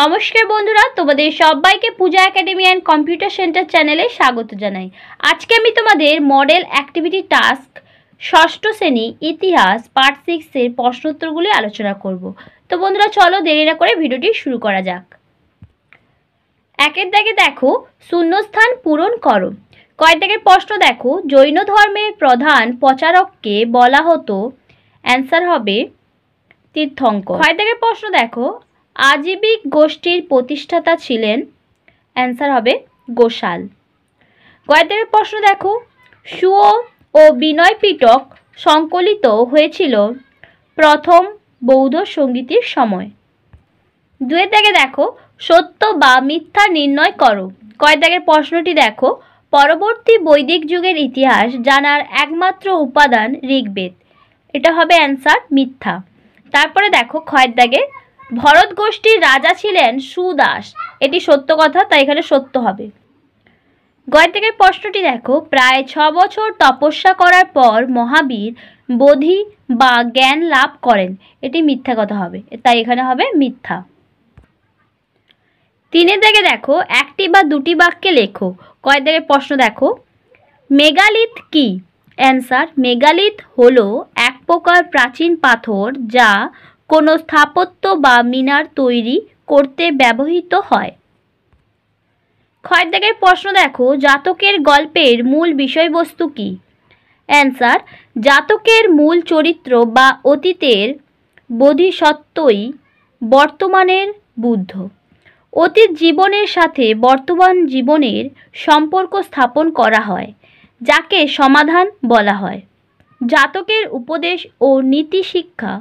নমস্কার বন্ধুরা তোমাদের সবাইকে Puja academy and computer centre চ্যানেলে স্বাগত জানাই আজকে আমি তোমাদের মডেল অ্যাক্টিভিটি টাস্ক ষষ্ঠ শ্রেণী ইতিহাস পার্ট সিক্সের প্রশ্নোত্তরগুলি আলোচনা করব তো বন্ধুরা চলো দেরি না করে ভিডিওটি শুরু করা যাক একের দাগে দেখো শূন্যস্থান পূরণ করো কয়েক দাগের প্রশ্ন দেখো জৈন ধর্মের প্রধান প্রচারককে বলা হতো অ্যান্সার হবে তীর্থঙ্কর কয়েক দাগের প্রশ্ন দেখো আজীবিক গোষ্ঠীর প্রতিষ্ঠাতা ছিলেন অ্যান্সার হবে গোশাল কয়েকদিনের প্রশ্ন দেখো সুও ও বিনয় পিটক সংকলিত হয়েছিল প্রথম বৌদ্ধ সঙ্গীতের সময় দুয়ের দাগে দেখো সত্য বা মিথ্যা নির্ণয় করো কয় প্রশ্নটি দেখো পরবর্তী বৈদিক যুগের ইতিহাস জানার একমাত্র উপাদান ঋগ্বেদ এটা হবে অ্যান্সার মিথ্যা তারপরে দেখো ক্ষয়ের দাগে ভরত গোষ্ঠীর রাজা ছিলেন সুদাস এটি সত্য কথা তাই এখানে সত্য হবে গয় থেকে প্রশ্নটি দেখো প্রায় ছ বছর তপস্যা করার পর মহাবীর বোধি বা জ্ঞান লাভ করেন এটি মিথ্যা কথা হবে তাই এখানে হবে মিথ্যা তিনের থেকে দেখো একটি বা দুটি বাক্যে লেখো কয়েক দিকে প্রশ্ন দেখো মেগালিথ কি অ্যান্সার মেগালিথ হলো এক প্রকার প্রাচীন পাথর যা কোনো স্থাপত্য বা মিনার তৈরি করতে ব্যবহৃত হয় ক্ষয়ের প্রশ্ন দেখো জাতকের গল্পের মূল বিষয়বস্তু কি অ্যান্সার জাতকের মূল চরিত্র বা অতীতের বোধিসত্ত্বই বর্তমানের বুদ্ধ অতীত জীবনের সাথে বর্তমান জীবনের সম্পর্ক স্থাপন করা হয় যাকে সমাধান বলা হয় জাতকের উপদেশ ও নীতি শিক্ষা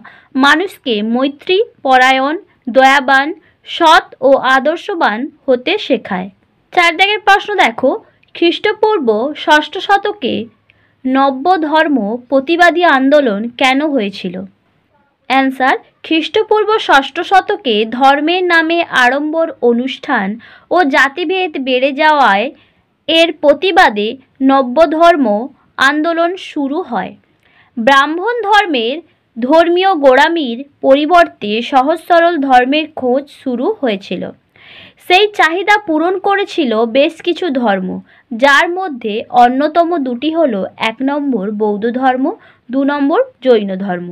মানুষকে মৈত্রী পরায়ণ দয়াবান সৎ ও আদর্শবান হতে শেখায় চার দাগের প্রশ্ন দেখো খ্রিস্টপূর্ব ষষ্ঠ শতকে নব্য ধর্ম প্রতিবাদী আন্দোলন কেন হয়েছিল অ্যান্সার খ্রিস্টপূর্ব ষষ্ঠ শতকে ধর্মের নামে আড়ম্বর অনুষ্ঠান ও জাতিভেদ বেড়ে যাওয়ায় এর প্রতিবাদে নব্য ধর্ম আন্দোলন শুরু হয় ব্রাহ্মণ ধর্মের ধর্মীয় গোড়ামির পরিবর্তে সহজ সরল ধর্মের খোঁজ শুরু হয়েছিল সেই চাহিদা পূরণ করেছিল বেশ কিছু ধর্ম যার মধ্যে অন্যতম দুটি হল এক নম্বর বৌদ্ধ ধর্ম দু নম্বর জৈন ধর্ম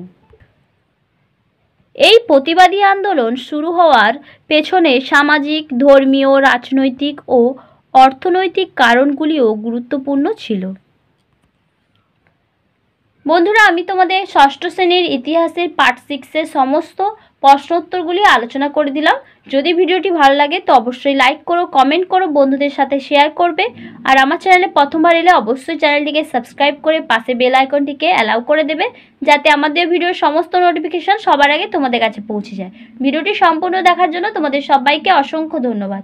এই প্রতিবাদী আন্দোলন শুরু হওয়ার পেছনে সামাজিক ধর্মীয় রাজনৈতিক ও অর্থনৈতিক কারণগুলিও গুরুত্বপূর্ণ ছিল বন্ধুরা আমি তোমাদের ষষ্ঠ শ্রেণীর ইতিহাসের পার্ট সিক্সের সমস্ত প্রশ্নোত্তরগুলি আলোচনা করে দিলাম যদি ভিডিওটি ভালো লাগে তো অবশ্যই লাইক করো কমেন্ট করো বন্ধুদের সাথে শেয়ার করবে আর আমার চ্যানেলে প্রথমবার এলে অবশ্যই চ্যানেলটিকে সাবস্ক্রাইব করে পাশে বেল আইকনটিকে অ্যালাউ করে দেবে যাতে আমাদের ভিডিওর সমস্ত নোটিফিকেশান সবার আগে তোমাদের কাছে পৌঁছে যায় ভিডিওটি সম্পূর্ণ দেখার জন্য তোমাদের সবাইকে অসংখ্য ধন্যবাদ